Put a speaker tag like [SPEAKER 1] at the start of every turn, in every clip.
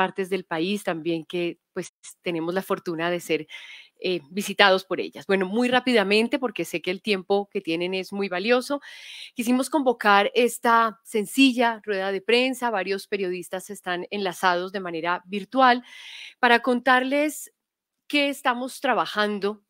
[SPEAKER 1] partes del país también que pues tenemos la fortuna de ser eh, visitados por ellas. Bueno, muy rápidamente, porque sé que el tiempo que tienen es muy valioso, quisimos convocar esta sencilla rueda de prensa, varios periodistas están enlazados de manera virtual para contarles qué estamos trabajando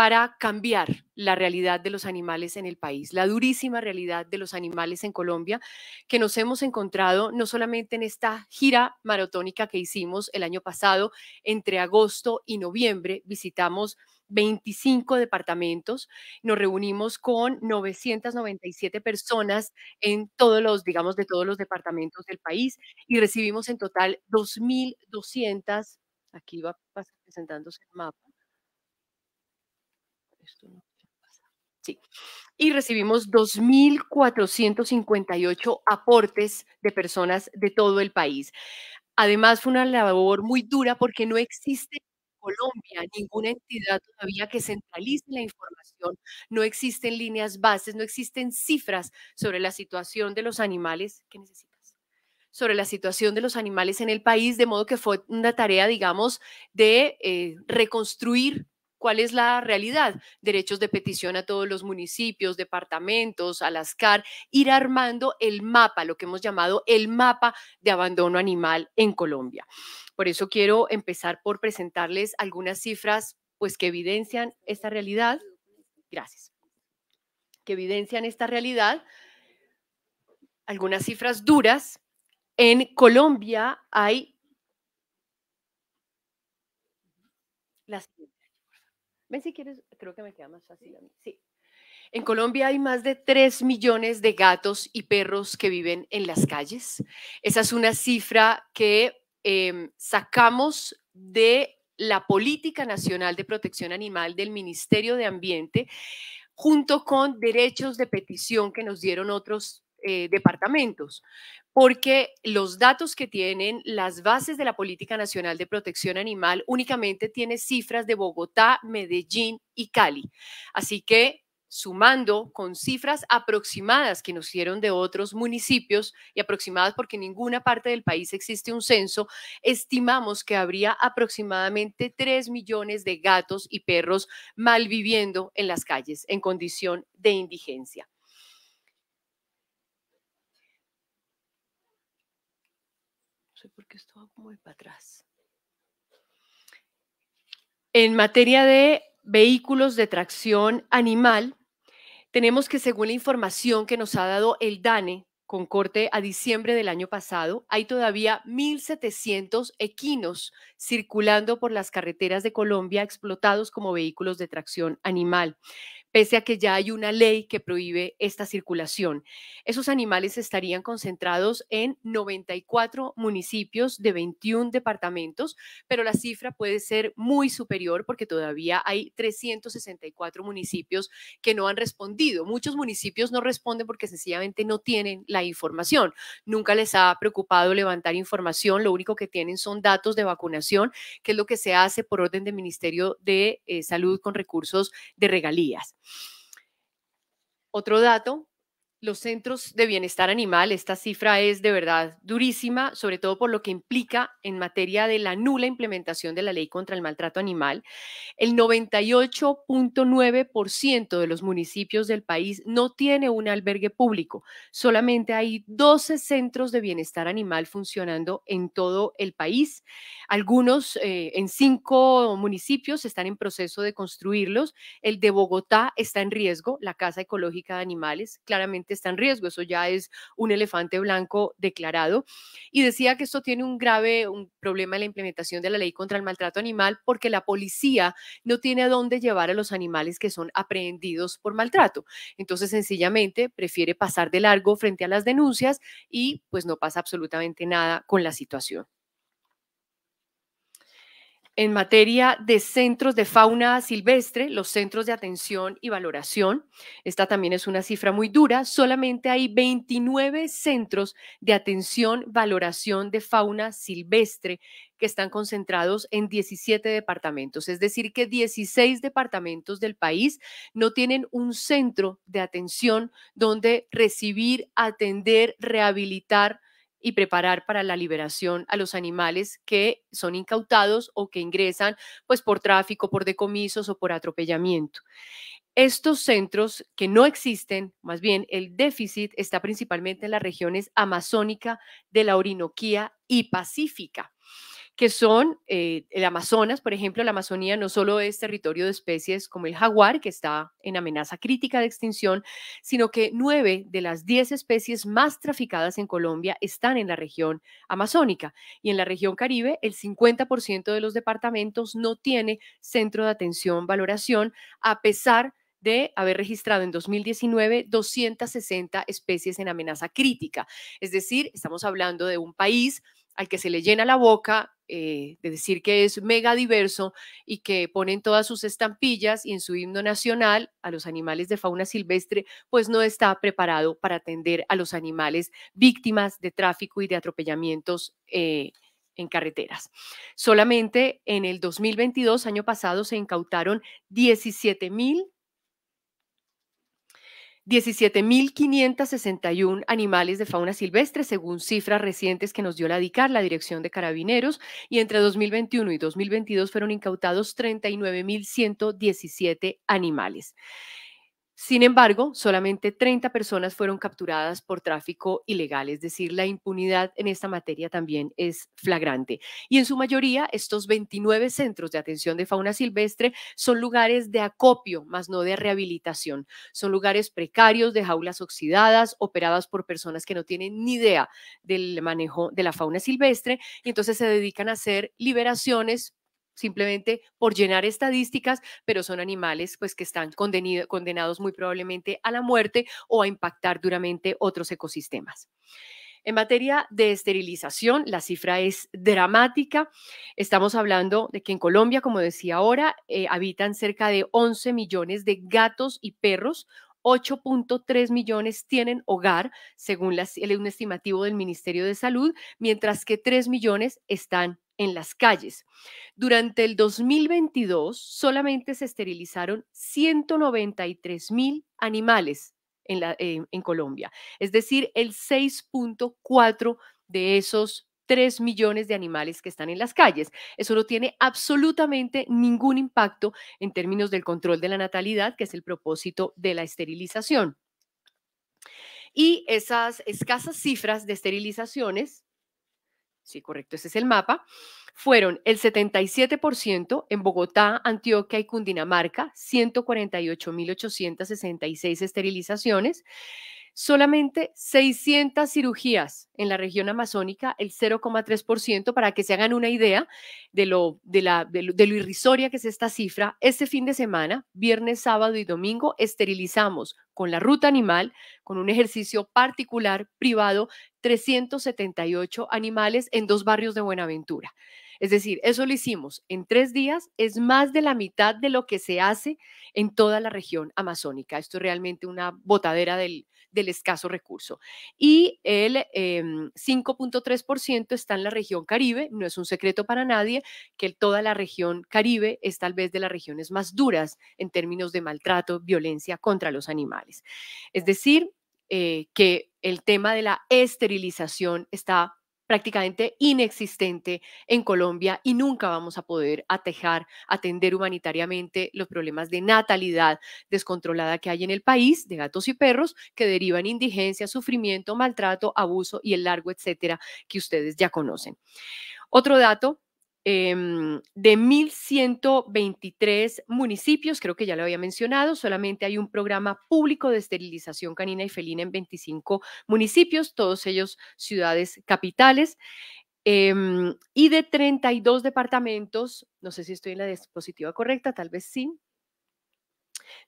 [SPEAKER 1] para cambiar la realidad de los animales en el país, la durísima realidad de los animales en Colombia, que nos hemos encontrado no solamente en esta gira maratónica que hicimos el año pasado, entre agosto y noviembre visitamos 25 departamentos, nos reunimos con 997 personas en todos los, digamos, de todos los departamentos del país y recibimos en total 2.200, aquí va presentándose el mapa, Sí. Y recibimos 2.458 aportes de personas de todo el país. Además, fue una labor muy dura porque no existe en Colombia, ninguna entidad todavía que centralice la información, no existen líneas bases, no existen cifras sobre la situación de los animales sobre la situación de los animales en el país, de modo que fue una tarea, digamos, de eh, reconstruir cuál es la realidad, derechos de petición a todos los municipios, departamentos, a ir armando el mapa, lo que hemos llamado el mapa de abandono animal en Colombia. Por eso quiero empezar por presentarles algunas cifras pues que evidencian esta realidad. Gracias. Que evidencian esta realidad. Algunas cifras duras. En Colombia hay las Ven si quieres, creo que me queda más fácil a mí. Sí. En Colombia hay más de 3 millones de gatos y perros que viven en las calles. Esa es una cifra que em, sacamos de la Política Nacional de Protección Animal del Ministerio de Ambiente, junto con derechos de petición que nos dieron otros eh, departamentos, porque los datos que tienen las bases de la Política Nacional de Protección Animal únicamente tiene cifras de Bogotá, Medellín y Cali. Así que sumando con cifras aproximadas que nos dieron de otros municipios y aproximadas porque en ninguna parte del país existe un censo, estimamos que habría aproximadamente 3 millones de gatos y perros malviviendo en las calles en condición de indigencia. atrás. En materia de vehículos de tracción animal, tenemos que según la información que nos ha dado el DANE con corte a diciembre del año pasado, hay todavía 1.700 equinos circulando por las carreteras de Colombia explotados como vehículos de tracción animal pese a que ya hay una ley que prohíbe esta circulación. Esos animales estarían concentrados en 94 municipios de 21 departamentos, pero la cifra puede ser muy superior porque todavía hay 364 municipios que no han respondido. Muchos municipios no responden porque sencillamente no tienen la información. Nunca les ha preocupado levantar información, lo único que tienen son datos de vacunación, que es lo que se hace por orden del Ministerio de eh, Salud con recursos de regalías. Otro dato los centros de bienestar animal, esta cifra es de verdad durísima, sobre todo por lo que implica en materia de la nula implementación de la ley contra el maltrato animal. El 98.9% de los municipios del país no tiene un albergue público. Solamente hay 12 centros de bienestar animal funcionando en todo el país. Algunos eh, en cinco municipios están en proceso de construirlos. El de Bogotá está en riesgo, la Casa Ecológica de Animales, claramente está en riesgo. Eso ya es un elefante blanco declarado. Y decía que esto tiene un grave un problema en la implementación de la ley contra el maltrato animal porque la policía no tiene a dónde llevar a los animales que son aprehendidos por maltrato. Entonces, sencillamente prefiere pasar de largo frente a las denuncias y pues no pasa absolutamente nada con la situación en materia de centros de fauna silvestre, los centros de atención y valoración. Esta también es una cifra muy dura. Solamente hay 29 centros de atención, valoración de fauna silvestre que están concentrados en 17 departamentos. Es decir, que 16 departamentos del país no tienen un centro de atención donde recibir, atender, rehabilitar y preparar para la liberación a los animales que son incautados o que ingresan pues por tráfico, por decomisos o por atropellamiento. Estos centros que no existen, más bien el déficit está principalmente en las regiones amazónica de la Orinoquía y Pacífica que son eh, el Amazonas, por ejemplo, la Amazonía no solo es territorio de especies como el jaguar, que está en amenaza crítica de extinción, sino que nueve de las diez especies más traficadas en Colombia están en la región amazónica y en la región caribe el 50% de los departamentos no tiene centro de atención valoración a pesar de haber registrado en 2019 260 especies en amenaza crítica. Es decir, estamos hablando de un país al que se le llena la boca eh, de decir que es mega diverso y que ponen todas sus estampillas y en su himno nacional a los animales de fauna silvestre, pues no está preparado para atender a los animales víctimas de tráfico y de atropellamientos. Eh, en carreteras. Solamente en el 2022, año pasado, se incautaron 17 mil 17.561 animales de fauna silvestre, según cifras recientes que nos dio la DICAR, la Dirección de Carabineros, y entre 2021 y 2022 fueron incautados 39.117 animales. Sin embargo, solamente 30 personas fueron capturadas por tráfico ilegal, es decir, la impunidad en esta materia también es flagrante. Y en su mayoría, estos 29 centros de atención de fauna silvestre son lugares de acopio, más no de rehabilitación. Son lugares precarios de jaulas oxidadas, operadas por personas que no tienen ni idea del manejo de la fauna silvestre y entonces se dedican a hacer liberaciones simplemente por llenar estadísticas, pero son animales pues que están condenados muy probablemente a la muerte o a impactar duramente otros ecosistemas. En materia de esterilización, la cifra es dramática. Estamos hablando de que en Colombia, como decía ahora, eh, habitan cerca de 11 millones de gatos y perros, 8.3 millones tienen hogar, según un estimativo del Ministerio de Salud, mientras que 3 millones están en las calles. Durante el 2022 solamente se esterilizaron 193 mil animales en, la, en Colombia, es decir, el 6.4 de esos 3 millones de animales que están en las calles. Eso no tiene absolutamente ningún impacto en términos del control de la natalidad, que es el propósito de la esterilización. Y esas escasas cifras de esterilizaciones sí, correcto, ese es el mapa, fueron el 77% en Bogotá, Antioquia y Cundinamarca, 148.866 esterilizaciones, solamente 600 cirugías en la región amazónica, el 0,3%, para que se hagan una idea de lo, irrisoria que es esta cifra. Este fin de semana, viernes, sábado y domingo, esterilizamos con la ruta animal, con un ejercicio particular privado, 378 animales en dos barrios de Buenaventura. Es decir, eso lo hicimos en tres días, es más de la mitad de lo que se hace en toda la región amazónica. Esto es realmente una botadera del, del escaso recurso. Y el 5.3% em, está en la región Caribe, no es un secreto para nadie que toda la región Caribe es tal vez de las regiones más duras en términos de maltrato, violencia contra los animales. Es decir, eh, que el tema de la esterilización está prácticamente inexistente en Colombia y nunca vamos a poder atajar, atender humanitariamente los problemas de natalidad descontrolada que hay en el país, de gatos y perros, que derivan indigencia, sufrimiento, maltrato, abuso y el largo etcétera que ustedes ya conocen. Otro dato Em, de 1.123 municipios, creo que ya lo había mencionado, solamente hay un programa público de esterilización canina y felina en 25 municipios, todos ellos ciudades capitales. Em, y de 32 departamentos, no sé si estoy en la dispositiva correcta, tal vez sí,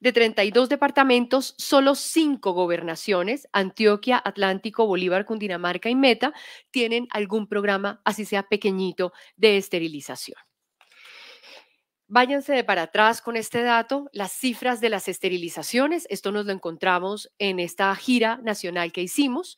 [SPEAKER 1] de 32 departamentos, solo 5 gobernaciones, Antioquia, Atlántico, Bolívar, Cundinamarca y Meta, tienen algún programa, así sea pequeñito, de esterilización. Váyanse de para atrás con este dato, las cifras de las esterilizaciones, esto nos lo encontramos en esta gira nacional que hicimos.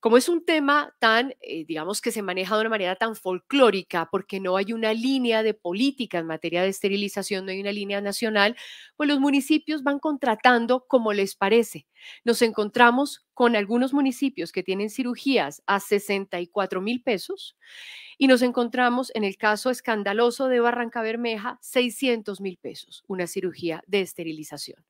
[SPEAKER 1] Como es un tema tan, eh, digamos que se maneja de una manera tan folclórica, porque no hay una línea de política en materia de esterilización, no hay una línea nacional, pues los municipios van contratando como les parece. Nos encontramos con algunos municipios que tienen cirugías a 64 mil pesos y nos encontramos en el caso escandaloso de Barranca Bermeja, 600 mil pesos, una cirugía de esterilización.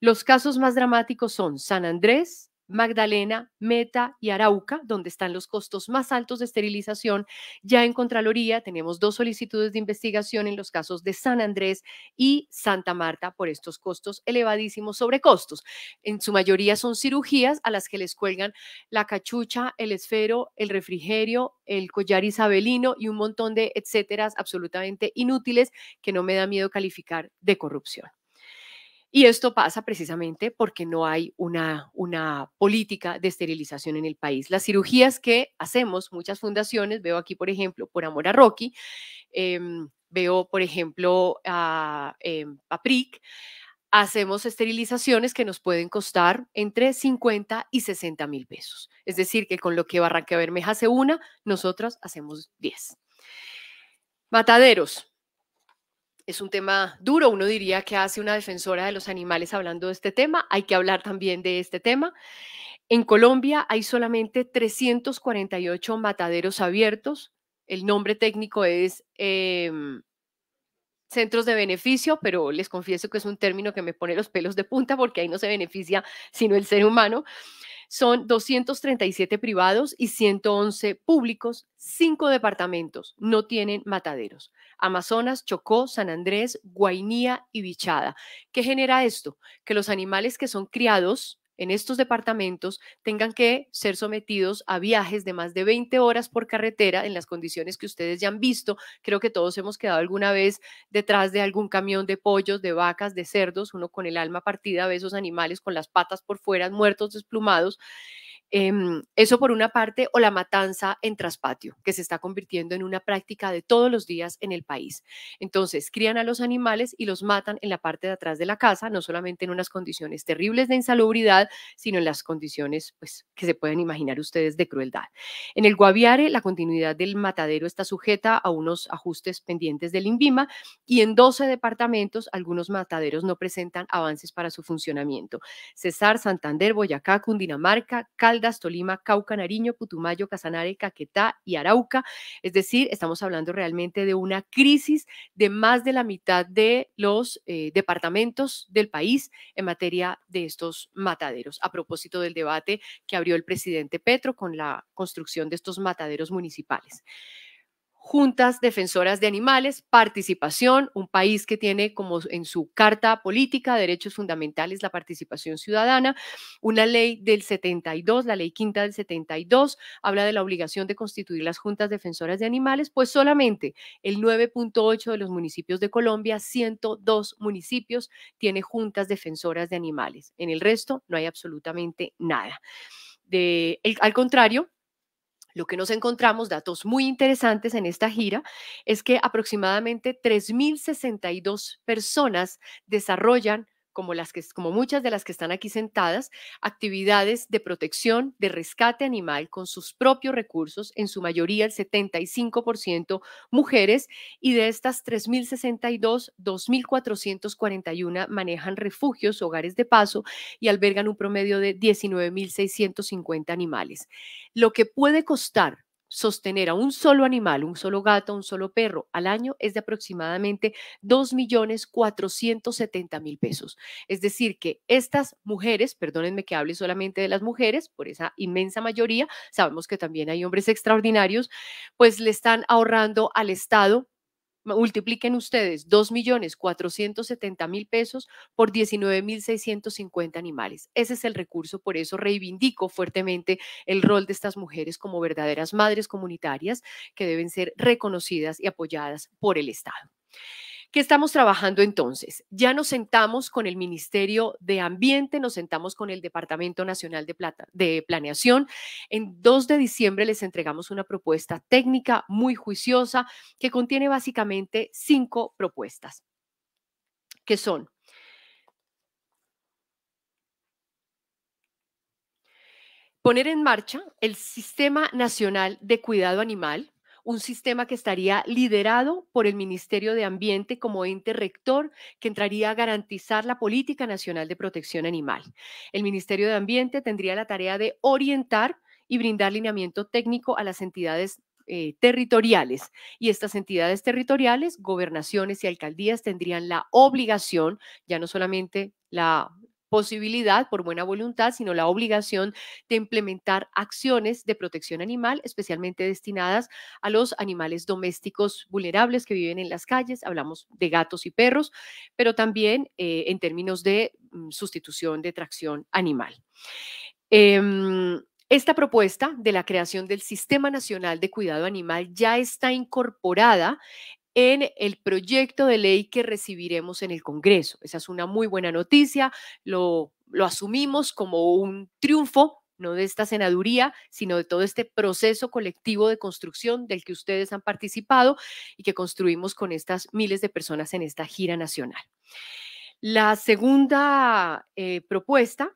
[SPEAKER 1] Los casos más dramáticos son San Andrés, Magdalena, Meta y Arauca, donde están los costos más altos de esterilización. Ya en Contraloría tenemos dos solicitudes de investigación en los casos de San Andrés y Santa Marta por estos costos elevadísimos sobre costos, En su mayoría son cirugías a las que les cuelgan la cachucha, el esfero, el refrigerio, el collar isabelino y un montón de etcéteras absolutamente inútiles que no me da miedo calificar de corrupción. Y esto pasa precisamente porque no hay una, una política de esterilización en el país. Las cirugías que hacemos, muchas fundaciones, veo aquí, por ejemplo, por amor a Rocky, em, veo, por ejemplo, a, eh, hacemos esterilizaciones que nos pueden costar entre 50 y 60 mil pesos. Es decir, que con lo que Barranca Bermeja hace una, nosotros hacemos 10. Mataderos, es un tema duro, uno diría que hace una defensora de los animales hablando de este tema, hay que hablar también de este tema. En Colombia hay solamente 348 mataderos abiertos, el nombre técnico es em, centros de beneficio, pero les confieso que es un término que me pone los pelos de punta porque ahí no se beneficia sino el ser humano. Son 237 privados y 111 públicos, cinco departamentos, no tienen mataderos. Amazonas, Chocó, San Andrés, Guainía y Bichada. ¿Qué genera esto? Que los animales que son criados en estos departamentos tengan que ser sometidos a viajes de más de 20 horas por carretera en las condiciones que ustedes ya han visto. Creo que todos hemos quedado alguna vez detrás de algún camión de pollos, de vacas, de cerdos, uno con el alma partida, besos esos animales con las patas por fuera, muertos, desplumados. Em, eso por una parte, o la matanza en traspatio, que se está convirtiendo en una práctica de todos los días en el país. Entonces, crían a los animales y los matan en la parte de atrás de la casa, no solamente en unas condiciones terribles de insalubridad, sino en las condiciones pues, que se pueden imaginar ustedes de crueldad. En el Guaviare, la continuidad del matadero está sujeta a unos ajustes pendientes del INVIMA y en 12 departamentos algunos mataderos no presentan avances para su funcionamiento. Cesar, Santander, Boyacá, Cundinamarca, Cal Tolima, Cauca, Nariño, Putumayo, Casanare, Caquetá y Arauca. Es decir, estamos hablando realmente de una crisis de más de la mitad de los eh, departamentos del país en materia de estos mataderos. A propósito del debate que abrió el presidente Petro con la construcción de estos mataderos municipales juntas defensoras de animales, participación, un país que tiene como en su carta política derechos fundamentales la participación ciudadana, una ley del 72, la ley quinta del 72, habla de la obligación de constituir las juntas defensoras de animales, pues solamente el 9.8 de los municipios de Colombia, 102 municipios, tiene juntas defensoras de animales. En el resto no hay absolutamente nada. De, al contrario, lo que nos encontramos, datos muy interesantes en esta gira, es que aproximadamente 3.062 personas desarrollan como, las que, como muchas de las que están aquí sentadas, actividades de protección, de rescate animal con sus propios recursos, en su mayoría el 75% mujeres, y de estas 3.062, 2.441 manejan refugios, hogares de paso y albergan un promedio de 19.650 animales. Lo que puede costar sostener a un solo animal, un solo gato, un solo perro al año es de aproximadamente 2.470.000 pesos. Es decir, que estas mujeres, perdónenme que hable solamente de las mujeres, por esa inmensa mayoría, sabemos que también hay hombres extraordinarios, pues le están ahorrando al Estado multipliquen ustedes 2.470.000 pesos por 19.650 animales. Ese es el recurso, por eso reivindico fuertemente el rol de estas mujeres como verdaderas madres comunitarias que deben ser reconocidas y apoyadas por el Estado. ¿Qué estamos trabajando entonces? Ya nos sentamos con el Ministerio de Ambiente, nos sentamos con el Departamento Nacional de, Plata, de Planeación. En 2 de diciembre les entregamos una propuesta técnica muy juiciosa que contiene básicamente cinco propuestas, que son poner en marcha el Sistema Nacional de Cuidado Animal, un sistema que estaría liderado por el Ministerio de Ambiente como ente rector que entraría a garantizar la política nacional de protección animal. El Ministerio de Ambiente tendría la tarea de orientar y brindar lineamiento técnico a las entidades eh, territoriales. Y estas entidades territoriales, gobernaciones y alcaldías, tendrían la obligación, ya no solamente la, posibilidad por buena voluntad, sino la obligación de implementar acciones de protección animal, especialmente destinadas a los animales domésticos vulnerables que viven en las calles. Hablamos de gatos y perros, pero también eh, en términos de mm, sustitución de tracción animal. Em, esta propuesta de la creación del Sistema Nacional de Cuidado Animal ya está incorporada en el proyecto de ley que recibiremos en el Congreso. Esa es una muy buena noticia, lo, lo asumimos como un triunfo no de esta senaduría, sino de todo este proceso colectivo de construcción del que ustedes han participado y que construimos con estas miles de personas en esta gira nacional. La segunda eh, propuesta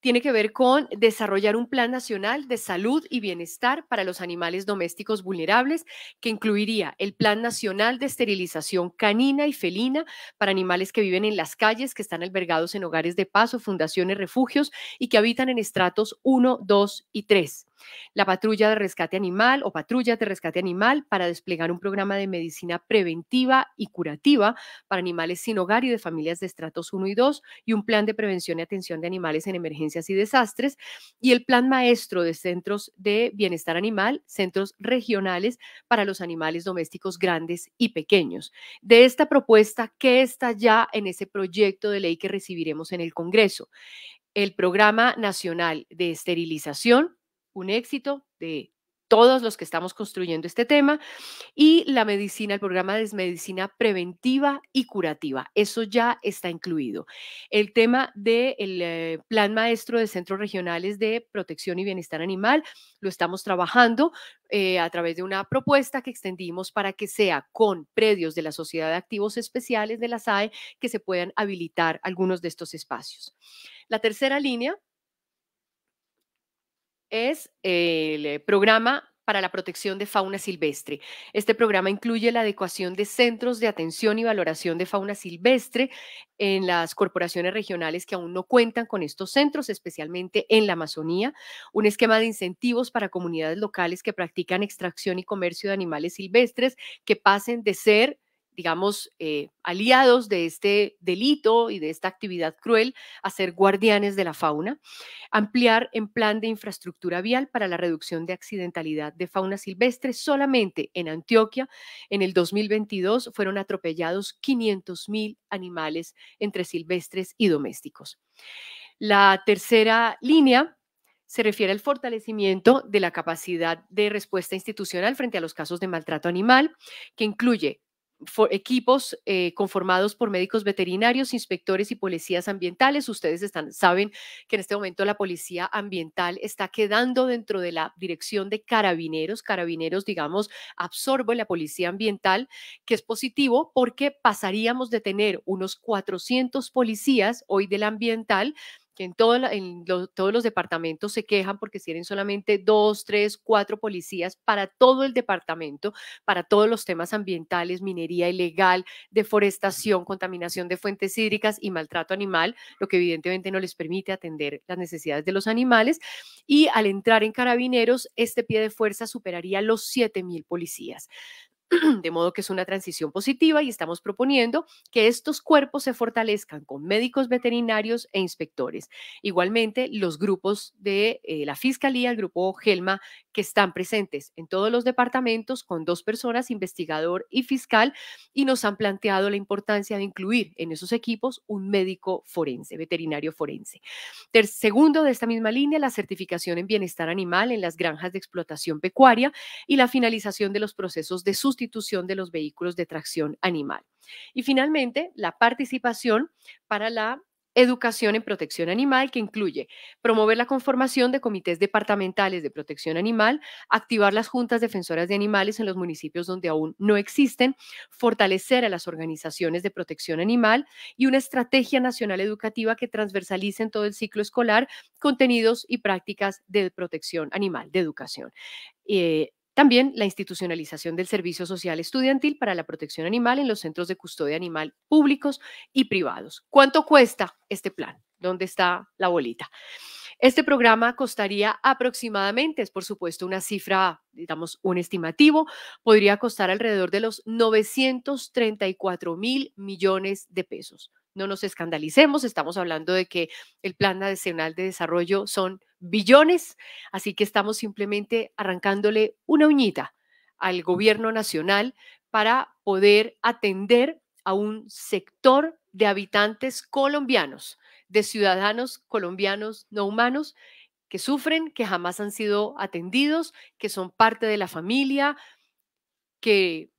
[SPEAKER 1] tiene que ver con desarrollar un plan nacional de salud y bienestar para los animales domésticos vulnerables, que incluiría el Plan Nacional de Esterilización Canina y Felina para animales que viven en las calles, que están albergados en hogares de paso, fundaciones, refugios y que habitan en estratos 1, 2 y 3 la patrulla de rescate animal o Patrulla de rescate animal para desplegar un programa de medicina preventiva y curativa para animales sin hogar y de familias de estratos 1 y 2 y un plan de prevención y atención de animales en emergencias y desastres y el plan maestro de centros de bienestar animal, centros regionales para los animales domésticos grandes y pequeños. De esta propuesta, ¿qué está ya en ese proyecto de ley que recibiremos en el Congreso? El Programa Nacional de Esterilización, un éxito de todos los que estamos construyendo este tema, y la medicina, el programa de medicina preventiva y curativa. Eso ya está incluido. El tema del eh, plan maestro de centros regionales de protección y bienestar animal lo estamos trabajando eh, a través de una propuesta que extendimos para que sea con predios de la Sociedad de Activos Especiales de la SAE que se puedan habilitar algunos de estos espacios. La tercera línea es el eh, programa para la protección de fauna silvestre. Este programa incluye la adecuación de centros de atención y valoración de fauna silvestre en las corporaciones regionales que aún no cuentan con estos centros, especialmente en la Amazonía, un esquema de incentivos para comunidades locales que practican extracción y comercio de animales silvestres que pasen de ser digamos, eh, aliados de este delito y de esta actividad cruel a ser guardianes de la fauna, ampliar en plan de infraestructura vial para la reducción de accidentalidad de fauna silvestre. Solamente en Antioquia, en el 2022, fueron atropellados 500.000 animales entre silvestres y domésticos. La tercera línea se refiere al fortalecimiento de la capacidad de respuesta institucional frente a los casos de maltrato animal, que incluye equipos eh, conformados por médicos veterinarios, inspectores y policías ambientales. Ustedes están, saben que en este momento la policía ambiental está quedando dentro de la dirección de carabineros. Carabineros, digamos, absorbe la policía ambiental, que es positivo porque pasaríamos de tener unos 400 policías hoy del la ambiental en, todos los departamentos se quejan porque tienen solamente dos, tres, cuatro policías para todo el departamento, para todos los temas ambientales, minería ilegal, deforestación, contaminación de fuentes hídricas y maltrato animal, lo que evidentemente no les permite atender las necesidades de los animales. Y al entrar en carabineros, este pie de fuerza superaría los 7.000 policías. De modo que es una transición positiva y estamos proponiendo que estos cuerpos se fortalezcan con médicos veterinarios e inspectores. Igualmente, los grupos de eh, la Fiscalía, el grupo GELMA, que están presentes en todos los departamentos con dos personas, investigador y fiscal, y nos han planteado la importancia de incluir en esos equipos un médico forense, veterinario forense. segundo de esta misma línea, la certificación en bienestar animal en las granjas de explotación pecuaria y la finalización de los procesos de sustitución de los vehículos de tracción animal. Y finalmente, la participación para la educación en protección animal, que incluye promover la conformación de comités departamentales de protección animal, activar las juntas defensoras de animales en los municipios donde aún no existen, fortalecer a las organizaciones de protección animal y una estrategia nacional educativa que transversalice en todo el ciclo escolar contenidos y prácticas de protección animal, de educación. Eh, también la institucionalización del servicio social estudiantil para la protección animal en los centros de custodia animal públicos y privados. ¿Cuánto cuesta este plan? ¿Dónde está la bolita? Este programa costaría aproximadamente, es por supuesto una cifra, digamos, un estimativo, podría costar alrededor de los 934 mil millones de pesos. No nos escandalicemos, estamos hablando de que el Plan Nacional de Desarrollo son billones. Así que estamos simplemente arrancándole una uñita al gobierno nacional para poder atender a un sector de habitantes colombianos, de ciudadanos colombianos no humanos que sufren, que jamás han sido atendidos, que son parte de la familia, que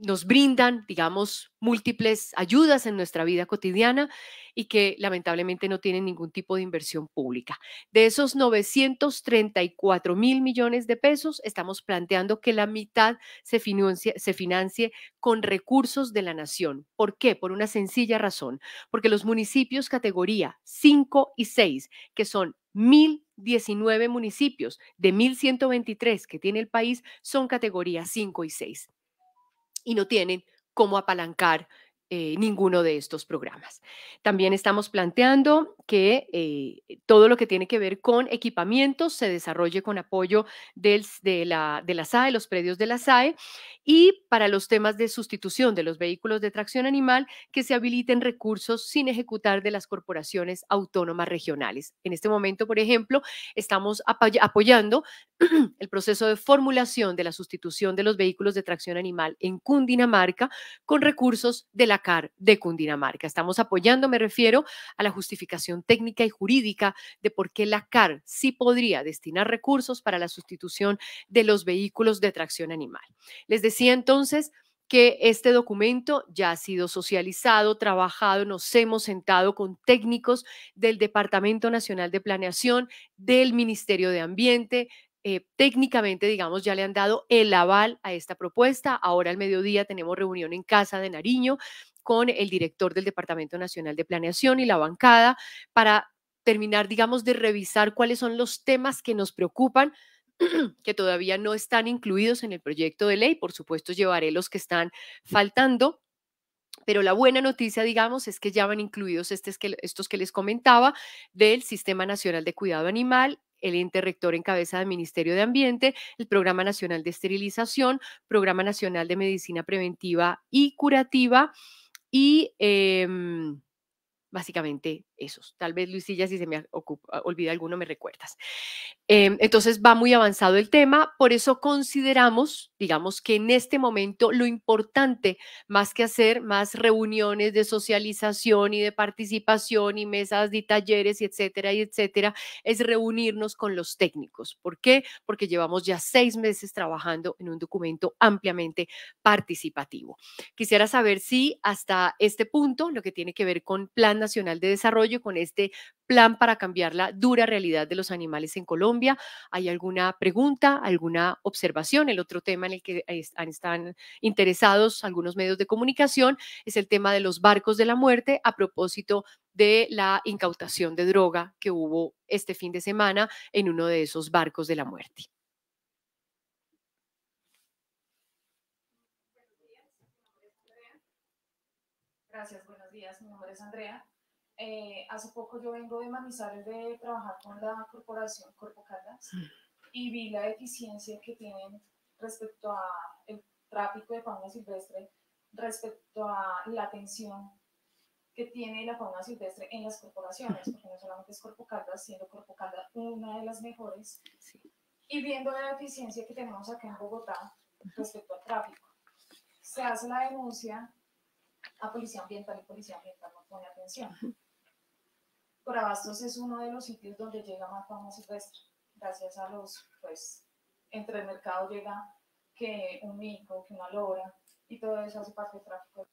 [SPEAKER 1] nos brindan, digamos, múltiples ayudas en nuestra vida cotidiana y que lamentablemente no tienen ningún tipo de inversión pública. De esos 934 mil millones de pesos, estamos planteando que la mitad se financie, con recursos de la nación. ¿Por qué? Por una sencilla razón, porque los municipios categoría 5 y 6, que son 1.019 municipios de 1.123 que tiene el país, son categoría 5 y 6 y no tienen cómo apalancar eh, ninguno de estos programas. También estamos planteando que eh, todo lo que tiene que ver con equipamientos se desarrolle con apoyo de, la, de la SAE, los predios de la SAE, y para los temas de sustitución de los vehículos de tracción animal, que se habiliten recursos sin ejecutar de las corporaciones autónomas regionales. En este momento, por ejemplo, estamos apoyando el proceso de formulación de la sustitución de los vehículos de tracción animal en Cundinamarca con recursos de la CAR de Cundinamarca. Estamos apoyando, me refiero, a la justificación técnica y jurídica de por qué la CAR sí podría destinar recursos para la sustitución de los vehículos de tracción animal. Les decía entonces que este documento ya ha sido socializado, trabajado, nos hemos sentado con técnicos del Departamento Nacional de Planeación, del Ministerio de Ambiente, eh, técnicamente, digamos, ya le han dado el aval a esta propuesta. Ahora al mediodía tenemos reunión en casa de Nariño con el director del Departamento Nacional de Planeación y la bancada para terminar, digamos, de revisar cuáles son los temas que nos preocupan que todavía no están incluidos en el proyecto de ley. Por supuesto, llevaré los que están faltando. Pero la buena noticia, digamos, es que ya van incluidos que, estos que les comentaba del Sistema Nacional de Cuidado Animal, el ente rector en cabeza del Ministerio de Ambiente, el Programa Nacional de Esterilización, Programa Nacional de Medicina Preventiva y Curativa y... Em, básicamente esos. Tal vez, Luisilla, si se me ah, olvida alguno, me recuerdas. Em, entonces, va muy avanzado el tema, por eso consideramos, digamos que en este momento lo importante, más que hacer más reuniones de socialización y de participación y mesas de talleres y etcétera, y etcétera, es reunirnos con los técnicos. ¿Por qué? Porque llevamos ya seis meses trabajando en un documento ampliamente participativo. Quisiera saber si hasta este punto, lo que tiene que ver con plan Nacional de Desarrollo con este plan para cambiar la dura realidad de los animales en Colombia. ¿Hay alguna pregunta, alguna observación? El otro tema en el que están interesados algunos medios de comunicación es el tema de los barcos de la muerte a propósito de la incautación de droga que hubo este fin de semana en uno de esos barcos de la muerte.
[SPEAKER 2] Gracias, buenos días. Mi nombre es Andrea. Eh, hace poco yo vengo de Manizales de trabajar con la corporación Corpo Caldas y vi la deficiencia que tienen respecto a el tráfico de fauna silvestre, respecto a la atención que tiene la fauna silvestre en las corporaciones, porque no solamente es Corpo Caldas, siendo Corpo Caldas una de las mejores, y viendo la deficiencia que tenemos acá en Bogotá respecto al tráfico. Se hace la denuncia a Policía Ambiental y Policía Ambiental no pone atención. Corabastos es uno de los sitios donde llega más famosa nuestra, gracias a los, pues, entre el mercado llega que un mico, que una logra, y todo eso hace parte del tráfico.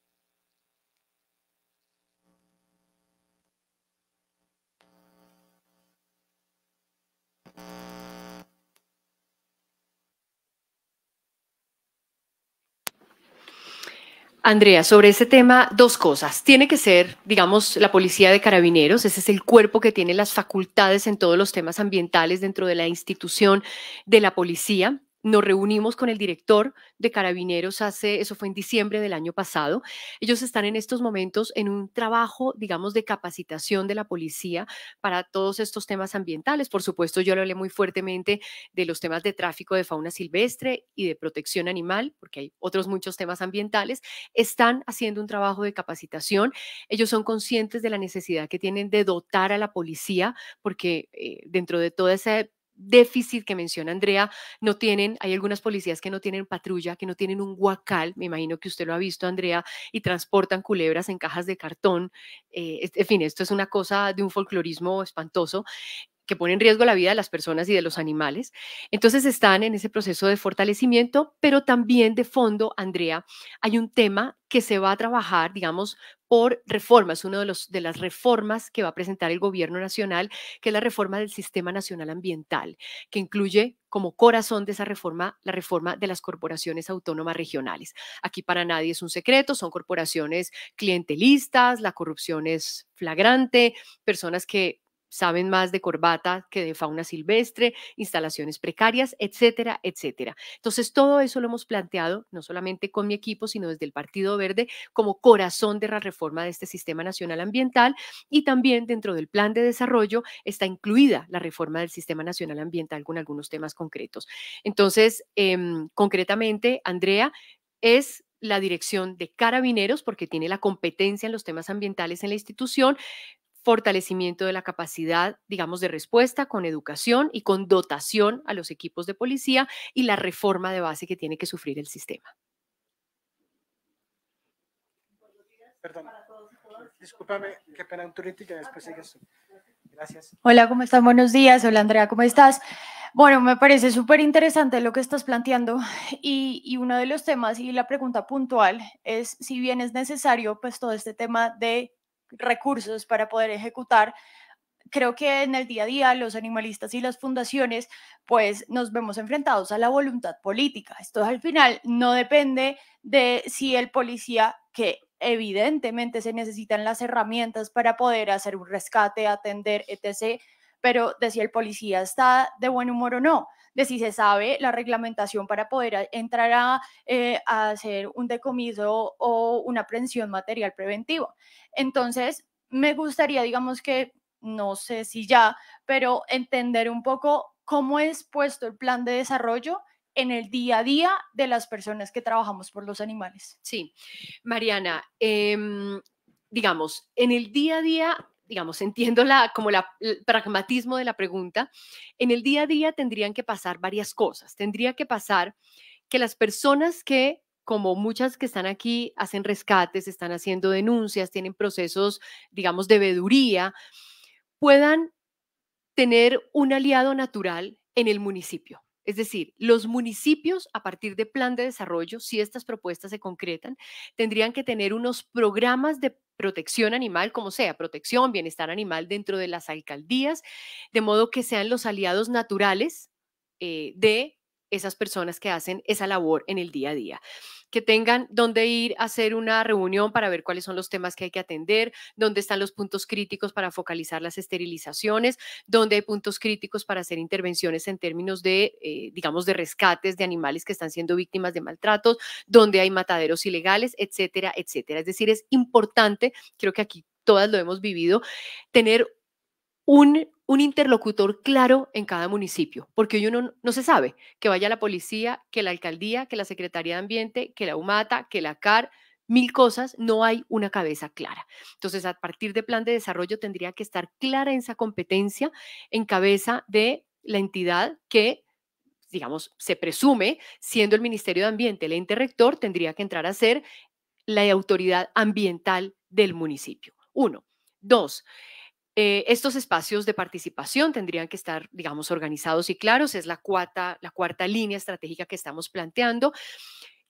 [SPEAKER 1] Andrea, sobre ese tema, dos cosas. Tiene que ser, digamos, la policía de carabineros, ese es el cuerpo que tiene las facultades en todos los temas ambientales dentro de la institución de la policía nos reunimos con el director de Carabineros hace, eso fue en diciembre del año pasado. Ellos están en estos momentos en un trabajo, digamos, de capacitación de la policía para todos estos temas ambientales. Por supuesto, yo le hablé muy fuertemente de los temas de tráfico de fauna silvestre y de protección animal, porque hay otros muchos temas ambientales. Están haciendo un trabajo de capacitación. Ellos son conscientes de la necesidad que tienen de dotar a la policía, porque eh, dentro de toda esa déficit que menciona Andrea, no tienen, hay algunas policías que no tienen patrulla, que no tienen un guacal, me imagino que usted lo ha visto, Andrea, y transportan culebras en cajas de cartón. Eh, en fin, esto es una cosa de un folclorismo espantoso que pone en riesgo la vida de las personas y de los animales. Entonces están en ese proceso de fortalecimiento, pero también de fondo, Andrea, hay un tema que se va a trabajar, digamos, por reformas, uno de, de las reformas que va a presentar el gobierno nacional, que es la reforma del Sistema Nacional Ambiental, que incluye como corazón de esa reforma la reforma de las corporaciones autónomas regionales. Aquí para nadie es un secreto, son corporaciones clientelistas, la corrupción es flagrante, personas que saben más de corbata que de fauna silvestre, instalaciones precarias, etcétera, etcétera. Entonces, todo eso lo hemos planteado, no solamente con mi equipo, sino desde el Partido Verde, como corazón de la reforma de este Sistema Nacional Ambiental y también dentro del plan de desarrollo está incluida la reforma del Sistema Nacional Ambiental con algunos temas concretos. Entonces, em, concretamente, Andrea, es la dirección de carabineros, porque tiene la competencia en los temas ambientales en la institución, fortalecimiento de la capacidad, digamos, de respuesta con educación y con dotación a los equipos de policía y la reforma de base que tiene que sufrir el sistema.
[SPEAKER 3] Perdón, discúlpame, qué pena un y ya después sigues. Gracias.
[SPEAKER 2] Hola, ¿cómo están? Buenos días. Hola, Andrea, ¿cómo estás? Bueno, me parece súper interesante lo que estás planteando y, uno de los temas y la pregunta puntual es si bien es necesario pues todo este tema de recursos para poder ejecutar. Creo que en el día a día los animalistas y las fundaciones pues nos vemos enfrentados a la voluntad política. Esto al final no depende de si el policía que evidentemente se necesitan las herramientas para poder hacer un rescate, atender, etc. Pero de si el policía está de buen humor o no de si se sabe la reglamentación para poder entrar eh, a, hacer un decomiso o una aprehensión material preventiva. Entonces, me gustaría, digamos que, no sé si ya, pero entender un poco cómo es puesto el plan de desarrollo en el día a día de las personas que trabajamos por los
[SPEAKER 1] animales. Sí, Mariana, em, digamos, en el día a día digamos, entiendo como el pragmatismo de la pregunta, en el día a día tendrían que pasar varias cosas. Tendría que pasar que las personas que como muchas que están aquí, hacen rescates, están haciendo denuncias, tienen procesos, digamos, de veduría, puedan tener un aliado natural en el municipio. Es decir, los municipios, a partir de plan de desarrollo, si estas propuestas se concretan, tendrían que tener unos programas de protección animal, como sea, protección, bienestar animal dentro de las alcaldías, de modo que sean los aliados naturales eh, de esas personas que hacen esa labor en el día a día que tengan dónde ir a hacer una reunión para ver cuáles son los temas que hay que atender, dónde están los puntos críticos para focalizar las esterilizaciones, dónde hay puntos críticos para hacer intervenciones en términos de, eh, digamos, de rescates de animales que están siendo víctimas de maltratos, dónde hay mataderos ilegales, etcétera, etcétera. Es decir, es importante, creo que aquí todas lo hemos vivido, tener un, interlocutor claro en cada municipio, porque hoy uno no se sabe que vaya la policía, que la alcaldía, que la Secretaría de Ambiente, que la UMATA, que la CAR, mil cosas, no hay una cabeza clara. Entonces, a partir de plan de desarrollo tendría que estar clara esa competencia en cabeza de la entidad que digamos, se presume, siendo el Ministerio de Ambiente el ente rector, tendría que entrar a ser la autoridad ambiental del municipio. Uno. Dos, eh, estos espacios de participación tendrían que estar, digamos, organizados y claros. Es la cuarta, la cuarta línea estratégica que estamos planteando.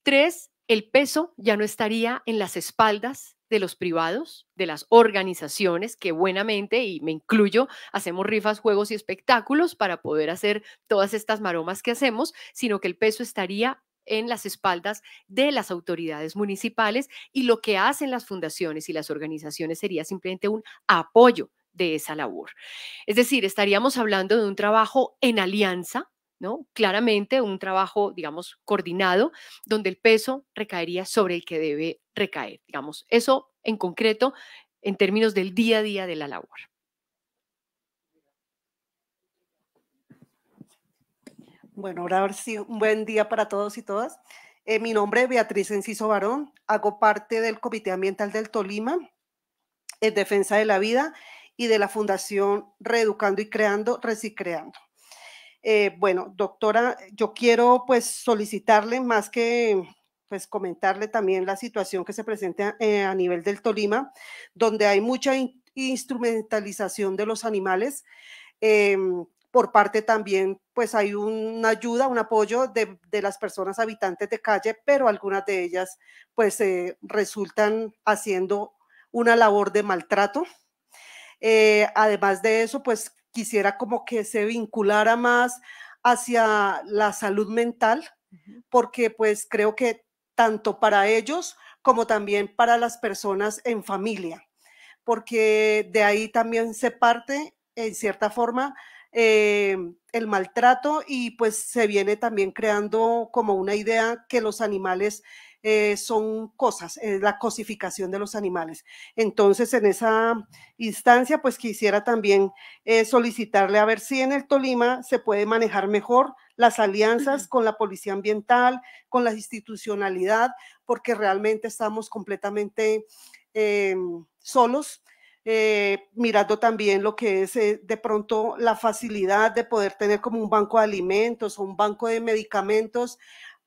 [SPEAKER 1] Tres, el peso ya no estaría en las espaldas de los privados, de las organizaciones que buenamente, y me incluyo, hacemos rifas, juegos y espectáculos para poder hacer todas estas maromas que hacemos, sino que el peso estaría en las espaldas de las autoridades municipales y lo que hacen las fundaciones y las organizaciones sería simplemente un apoyo de esa labor. Es decir, estaríamos hablando de un trabajo en alianza, ¿no? Claramente un trabajo, digamos, coordinado, donde el peso recaería sobre el que debe recaer, digamos, eso en concreto en términos del día a
[SPEAKER 4] día de la labor. Bueno, ahora sí, un buen día para todos y todas. Eh, mi nombre es Beatriz Enciso Barón, hago parte del Comité Ambiental del Tolima en Defensa de la Vida y de la Fundación Reeducando y Creando, Recicreando. Eh, bueno, doctora, yo quiero pues solicitarle más que pues comentarle también la situación que se presenta eh, a nivel del Tolima, donde hay mucha instrumentalización de los animales. Eh, por parte también, pues hay una ayuda, un apoyo de, de las personas habitantes de calle, pero algunas de ellas pues resultan haciendo una labor de maltrato eh, además de eso, pues quisiera como que se vinculara más hacia la salud mental, porque pues creo que tanto para ellos como también para las personas en familia, porque de ahí también se parte, en cierta forma, eh, el maltrato y pues se viene también creando como una idea que los animales eh, son cosas, eh, la cosificación de los animales. Entonces, en esa instancia, pues quisiera también eh, solicitarle a ver si en el Tolima se puede manejar mejor las alianzas con la policía ambiental, con la institucionalidad, porque realmente estamos completamente solos. mirando también lo que es de pronto la facilidad de poder tener como un banco de alimentos o un banco de medicamentos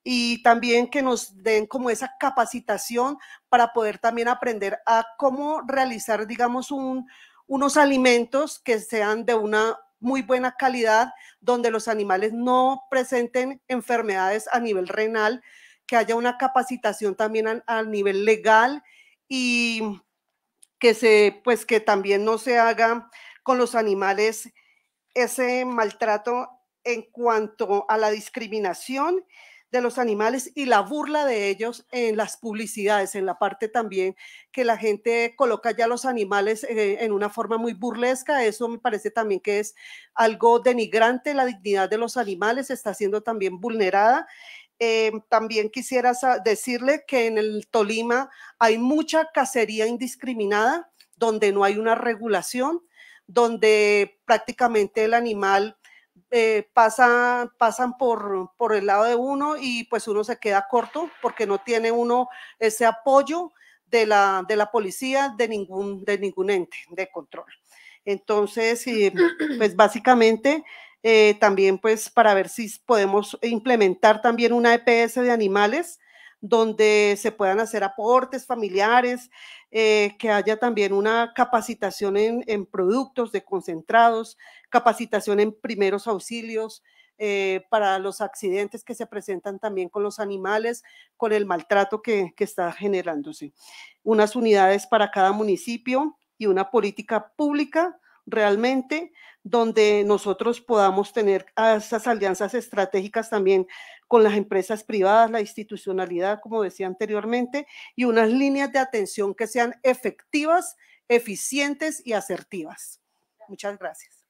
[SPEAKER 4] y también que nos den como esa capacitación para poder también aprender a cómo realizar, digamos, unos alimentos que sean de una muy buena calidad, donde los animales no presenten enfermedades a nivel renal, que haya una capacitación también a, nivel legal y que se, pues que también no se haga con los animales ese maltrato en cuanto a la discriminación de los animales y la burla de ellos en las publicidades, en la parte también que la gente coloca ya los animales eh, en una forma muy burlesca. Eso me parece también que es algo denigrante. La dignidad de los animales está siendo también vulnerada. Eh, también quisiera decirle que en el Tolima hay mucha cacería indiscriminada, donde no hay una regulación, donde prácticamente el animal eh, pasan por, por el lado de uno y pues uno se queda corto porque no tiene uno ese apoyo de la, de la policía, de ningún, de ningún ente de control. Entonces, eh, pues básicamente eh, también pues para ver si podemos implementar también una EPS de animales donde se puedan hacer aportes familiares, eh, que haya también una capacitación en, productos de concentrados, capacitación en primeros auxilios. Eh, para los accidentes que se presentan también con los animales, con el maltrato que está generándose. Unas unidades para cada municipio y una política pública realmente donde nosotros podamos tener esas alianzas estratégicas también con las empresas privadas, la institucionalidad, como decía anteriormente, y unas líneas de atención que sean efectivas, eficientes y asertivas. Muchas gracias.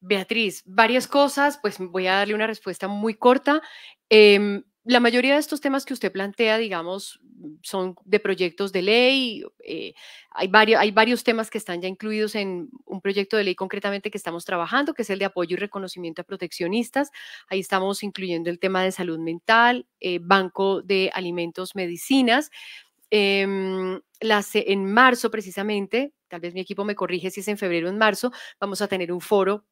[SPEAKER 1] Beatriz, varias cosas, pues voy a darle una respuesta muy corta. Em, la mayoría de estos temas que usted plantea, digamos, mm, son de proyectos de ley. Eh, hay, varios, hay varios temas que están ya incluidos en un proyecto de ley concretamente que estamos trabajando, que es el de apoyo y reconocimiento a proteccionistas. Ahí estamos incluyendo el tema de salud mental, eh, banco de alimentos, medicinas. Em, en marzo precisamente, tal vez mi equipo me corrige si es en febrero o en marzo, vamos a tener un foro